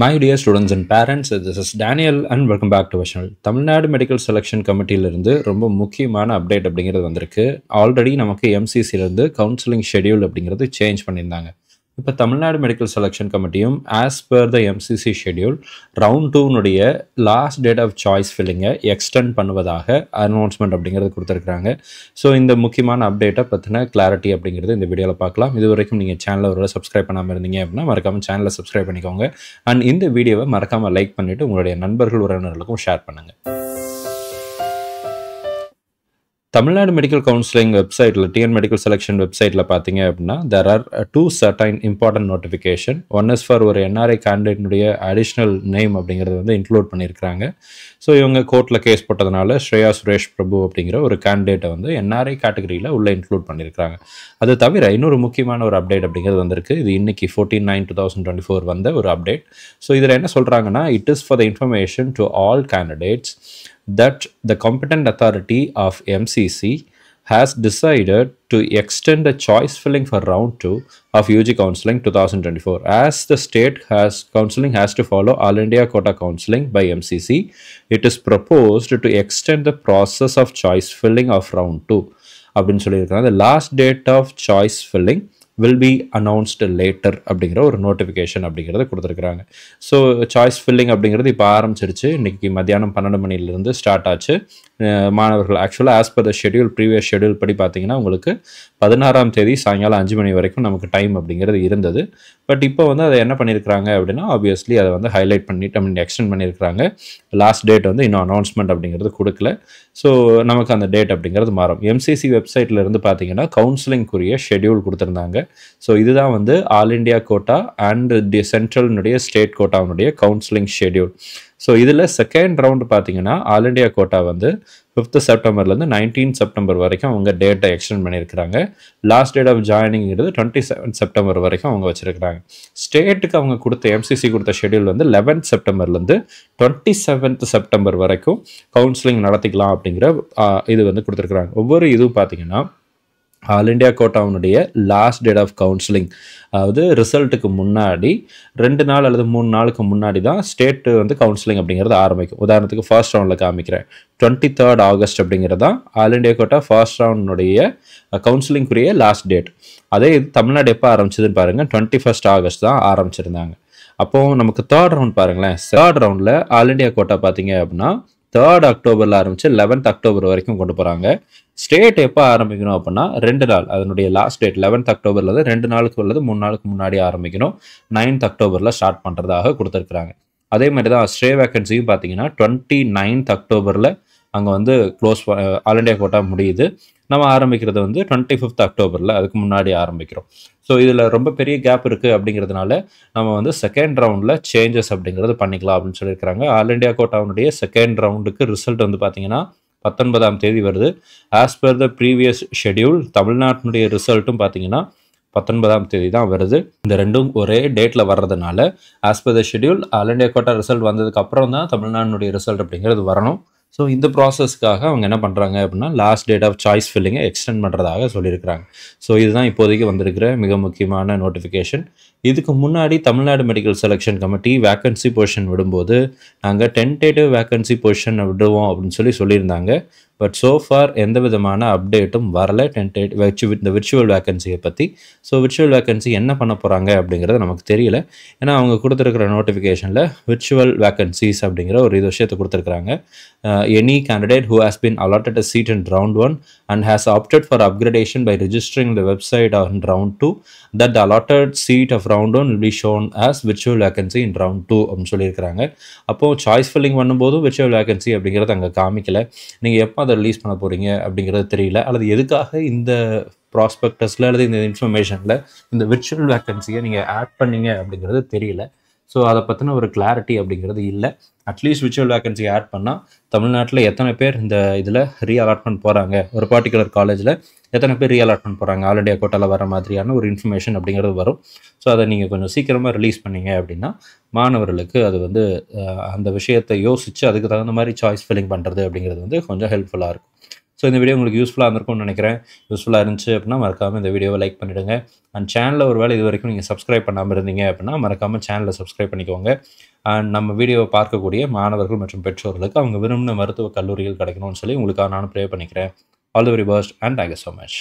my dear students and parents this is Daniel and welcome back to வஷனல் Tamil Nadu medical selection கமிட்டியிலிருந்து ரொம்ப முக்கியமான update அப்படிங்கிறது வந்திருக்கு ஆல்ரெடி நமக்கு எம்சிசிலேருந்து கவுன்சிலிங் ஷெடியூல் அப்படிங்கிறது சேஞ்ச் பண்ணியிருந்தாங்க இப்போ தமிழ்நாடு மெடிக்கல் செலெக்ஷன் கமிட்டியும் as per the MCC schedule round டூனுடைய லாஸ்ட் டேட் ஆஃப் சாய்ஸ் ஃபில்லிங்கை எக்ஸ்டெண்ட் பண்ணுவதாக அனௌன்ஸ்மெண்ட் அப்படிங்கிறது கொடுத்துருக்குறாங்க ஸோ இந்த முக்கியமான அப்டேட்டை பற்றின கிளாரிட்டி அப்படிங்கிறது இந்த வீடியோவில் பார்க்கலாம் இது வரைக்கும் நீங்கள் சேனலில் ஒரு சப்ஸ்கிரைப் பண்ணாமல் இருந்தீங்க அப்படின்னா மறக்காமல் சேனலை சப்ஸ்கிரைப் பண்ணிக்கோங்க அண்ட் இந்த வீடியோவை மறக்காமல் லைக் பண்ணிவிட்டு உங்களுடைய நண்பர்கள் உறவினர்களுக்கும் ஷேர் பண்ணுங்கள் தமிழ்நாடு மெடிக்கல் கவுன்சிலிங் வெப்சைட்டில் டிஎன் மெடிக்கல் செலெக்ஷன் வெப்சைட்டில் பார்த்தீங்க அப்படின்னா there are two certain important notification one is for ஒரு என்ஆர்ஐ கேண்டிடேட்னுடைய அடிஷ்னல் நேம் அப்படிங்கிறது வந்து இன்க்ளூட் பண்ணியிருக்கிறாங்க ஸோ இவங்க கோர்ட்டில் கேஸ் போட்டதுனால ஸ்ரேயா சுரேஷ் பிரபு அப்படிங்கிற ஒரு கேண்டிடேட்டை வந்து என்ஆர்ஐ கேட்டகரியில் உள்ளே இன்க்ளூட் பண்ணியிருக்கிறாங்க அது தவிர இன்னொரு முக்கியமான ஒரு அப்டேட் அப்படிங்கிறது வந்திருக்கு இது இன்னைக்கு fourteen nine two thousand twenty four வந்த ஒரு அப்டேட் ஸோ இதில் என்ன சொல்கிறாங்கன்னா it is for the information to all candidates that the competent authority of MCC has decided to extend the choice filling for round 2 of UG counseling 2024 as the state has counseling has to follow all india quota counseling by MCC it is proposed to extend the process of choice filling of round 2 அப்படின்னு சொல்லியிருக்காங்க the last date of choice filling will be announced later அப்படிங்கிற ஒரு notification அப்படிங்கிறத கொடுத்துருக்குறாங்க so choice filling அப்படிங்கிறது இப்போ ஆரம்பிச்சிருச்சு இன்றைக்கி மத்தியானம் பன்னெண்டு மணிலேருந்து ஸ்டார்ட் ஆச்சு மாணவர்கள் ஆக்சுவலாக as per the schedule previous schedule படி பார்த்திங்கன்னா உங்களுக்கு பதினாறாம் தேதி சாயங்காலம் அஞ்சு மணி வரைக்கும் நமக்கு டைம் அப்படிங்கிறது இருந்தது பட் இப்போ வந்து அதை என்ன பண்ணியிருக்கிறாங்க அப்படின்னா ஆப்வியஸ்லி அதை வந்து ஹைலைட் பண்ணிட்டு மீன் எக்ஸ்டெண்ட் பண்ணியிருக்கிறாங்க லாஸ்ட் டேட் வந்து இன்னும் அனௌன்ஸ்மெண்ட் அப்படிங்கிறது கொடுக்கல ஸோ நமக்கு அந்த டேட் அப்படிங்கிறது மாறும் எம்சிசி வெப்சைட்டில் இருந்து பார்த்தீங்கன்னா கவுன்சிலிங்குரிய ஷெடியூல் கொடுத்துருந்தாங்க ஸோ இதுதான் வந்து all India quota and the சென்ட்ரலினுடைய ஸ்டேட் கோட்டாவுடைய கவுன்சிலிங் ஷெடியூல் ஸோ இதில் செகண்ட் ரவுண்டு பார்த்தீங்கன்னா ஆல் இண்டியா கோட்டா வந்து ஃபிஃப்த்து செப்டம்பர்லேருந்து நைன்டீன் செப்டம்பர் வரைக்கும் அவங்க டேட்டை எக்ஸ்டெண்ட் பண்ணியிருக்கிறாங்க லாஸ்ட் டேட் ஆஃப் ஜாயினிங்கிறது டுவெண்ட்டி செவன் செப்டம்பர் வரைக்கும் அவங்க வச்சுருக்கிறாங்க ஸ்டேட்டுக்கு அவங்க கொடுத்த எம்சிசி கொடுத்த ஷெடியூல் வந்து லெவன்த் செப்டம்பர்லேருந்து டுவெண்ட்டி செவன்த் செப்டம்பர் வரைக்கும் கவுன்சிலிங் நடத்திக்கலாம் அப்படிங்கிற இது வந்து கொடுத்துருக்குறாங்க ஒவ்வொரு இதுவும் பார்த்தீங்கன்னா ஆல் இண்டியா கோட்டாவுனுடைய லாஸ்ட் டேட் ஆஃப் கவுன்சிலிங் அதாவது ரிசல்ட்டுக்கு முன்னாடி ரெண்டு நாள் அல்லது மூணு நாளுக்கு முன்னாடி தான் ஸ்டேட்டு வந்து கவுன்சிலிங் அப்படிங்கிறது ஆரம்பிக்கும் உதாரணத்துக்கு ஃபர்ஸ்ட் ரவுண்டில் காமிக்கிறேன் டுவெண்ட்டி தேர்ட் ஆகஸ்ட் அப்படிங்கிறது தான் ஆல் இண்டியா கோட்டா ஃபர்ஸ்ட் ரவுண்டுடைய கவுன்சிலிங்குரிய லாஸ்ட் டேட் அதே இது தமிழ்நாடு எப்போ ஆரம்பிச்சதுன்னு பாருங்கள் டுவெண்ட்டி ஃபஸ்ட் ஆகஸ்ட் தான் ஆரம்பிச்சிருந்தாங்க அப்போது நமக்கு தேர்ட் ரவுண்ட் பாருங்களேன் தேர்ட் ரவுண்டில் ஆல் இண்டியா கோட்டா பார்த்தீங்க அப்படின்னா தேர்ட் அக்டோபரில் ஆரம்பித்து லெவன்த் அக்டோபர் வரைக்கும் கொண்டு போகிறாங்க ஸ்டேட் எப்போ ஆரம்பிக்கணும் அப்படின்னா ரெண்டு நாள் அதனுடைய லாஸ்ட் டேட் லெவன்த் அக்டோபரில் தான் ரெண்டு நாளுக்கு அல்லது மூணு நாளுக்கு முன்னாடி ஆரம்பிக்கணும் நைன்த் அக்டோபரில் ஸ்டார்ட் பண்ணுறதாக கொடுத்துருக்குறாங்க அதே மாதிரி தான் ஸ்டே வேக்கன்சியும் பார்த்தீங்கன்னா டுவெண்ட்டி நைன்த் அக்டோபரில் அங்கே வந்து க்ளோஸ் ஆல் இண்டியா கோட்டா முடியுது நம்ம ஆரம்பிக்கிறது வந்து டுவெண்ட்டி ஃபிஃப்த் அக்டோபரில் அதுக்கு முன்னாடி ஆரம்பிக்கிறோம் ஸோ இதில் ரொம்ப பெரிய கேப் இருக்குது அப்படிங்கிறதுனால நம்ம வந்து செகண்ட் ரவுண்டில் சேஞ்சஸ் அப்படிங்கிறது பண்ணிக்கலாம் அப்படின்னு சொல்லியிருக்கிறாங்க ஆல் இண்டியா கோட்டாவுடைய செகண்ட் ரவுண்டுக்கு ரிசல்ட் வந்து பார்த்திங்கன்னா பத்தொன்பதாம் தேதி வருது as per the previous schedule தமிழ்நாட்டினுடைய ரிசல்ட்டும் பார்த்தீங்கன்னா பத்தொன்பதாம் தேதி தான் வருது இந்த ரெண்டும் ஒரே டேட்டில் வர்றதுனால as per the schedule all India quota result வந்ததுக்கு அப்புறம் தான் தமிழ்நாட்டினுடைய ரிசல்ட் அப்படிங்கிறது வரணும் ஸோ இந்த ப்ராசஸ்க்காக அவங்க என்ன பண்ணுறாங்க அப்படின்னா லாஸ்ட் டேட் ஆஃப் சாய்ஸ் ஃபில்லிங்கை எக்ஸ்டெண்ட் பண்ணுறதாக சொல்லியிருக்கிறாங்க ஸோ இதுதான் இப்போதைக்கு வந்திருக்கிற மிக முக்கியமான நோட்டிஃபிகேஷன் இதுக்கு முன்னாடி Tamil Nadu medical selection committee vacancy position விடும்போது நாங்கள் டென்டேட்டிவ் வேக்கன்சி பொசிஷன் விடுவோம் அப்படின்னு சொல்லி சொல்லியிருந்தாங்க பட் ஸோ ஃபார் எந்த விதமான அப்டேட்டும் வரல டென்டேட் வச்சு இந்த விர்ச்சுவல் வேக்கன்சியை பற்றி ஸோ விர்ச்சுவல் வேக்கன்சி என்ன பண்ண போகிறாங்க அப்படிங்கிறது நமக்கு தெரியல ஏன்னா அவங்க கொடுத்துருக்கிற நோட்டிஃபிகேஷனில் விர்ச்சுவல் வேக்கன்சிஸ் அப்படிங்கிற ஒரு இது விஷயத்தை கொடுத்துருக்குறாங்க any candidate who has been allotted a seat in round one and has opted for upgradation by registering the website in round two that the allotted seat of round one be shown as virtual vacancy in round two அப்படின்னு சொல்லியிருக்கிறாங்க அப்போது choice filling பண்ணும்போதும் virtual vacancy அப்படிங்கிறது அங்கே காமிக்கல நீங்கள் எப்போ அதை ரிலீஸ் பண்ண போகிறீங்க அப்படிங்கிறது தெரியல அல்லது எதுக்காக இந்த ப்ராஸ்பெக்டஸில் அல்லது இந்த இன்ஃபர்மேஷனில் இந்த விர்ச்சுவல் வேக்கன்சியை நீங்கள் ஆட் பண்ணீங்க அப்படிங்கிறது தெரியல ஸோ அதை பற்றின ஒரு கிளாரிட்டி அப்படிங்கிறது இல்லை அட்லீஸ்ட் விச்சுவல் வேகன்சி ஆட் பண்ணால் தமிழ்நாட்டில் எத்தனை பேர் இந்த இதில் ரீ அலாட்மெண்ட் போகிறாங்க ஒரு பர்டிகுலர் காலேஜில் எத்தனை பேர் ரீ அலாட்மெண்ட் போகிறாங்க ஆல் இண்டியா கோட்டாவில் வர மாதிரியான ஒரு இன்ஃபர்மேஷன் அப்படிங்கிறது வரும் ஸோ அதை நீங்கள் கொஞ்சம் சீக்கிரமாக ரிலீஸ் பண்ணீங்க அப்படின்னா மாணவர்களுக்கு அது வந்து அந்த விஷயத்தை யோசித்து அதுக்கு தகுந்த மாதிரி சாய்ஸ் ஃபில்லிங் பண்ணுறது அப்படிங்கிறது வந்து கொஞ்சம் ஹெல்ப்ஃபுல்லாக இருக்கும் ஸோ இந்த வீடியோ உங்களுக்கு யூஸ்ஃபுல்லாக இருந்திருக்கும்னு நினைக்கிறேன் யூஸ்ஃபுல்லாக இருந்துச்சு அப்படின்னா மறக்காமல் இந்த வீடியோவை லைக் பண்ணிவிடுங்க அண்ட் சேனலில் ஒரு வேலை இது வரைக்கும் நீங்கள் சப்ஸ்கிரைப் பண்ணாமல் இருந்தீங்க அப்படின்னா மறக்காமல் சேனலை சப்ஸ்கிரைப் பண்ணிக்கோங்க அண்ட் நம்ம வீடியோவை பார்க்கக்கூடிய மாணவர்கள் மற்றும் பெற்றோர்களுக்கு அவங்க விரும்பின மருத்துவ கல்லூரிகள் கிடைக்கணும்னு சொல்லி உங்களுக்காக நானும் ப்ரே பண்ணிக்கிறேன் all the very best and thank you so much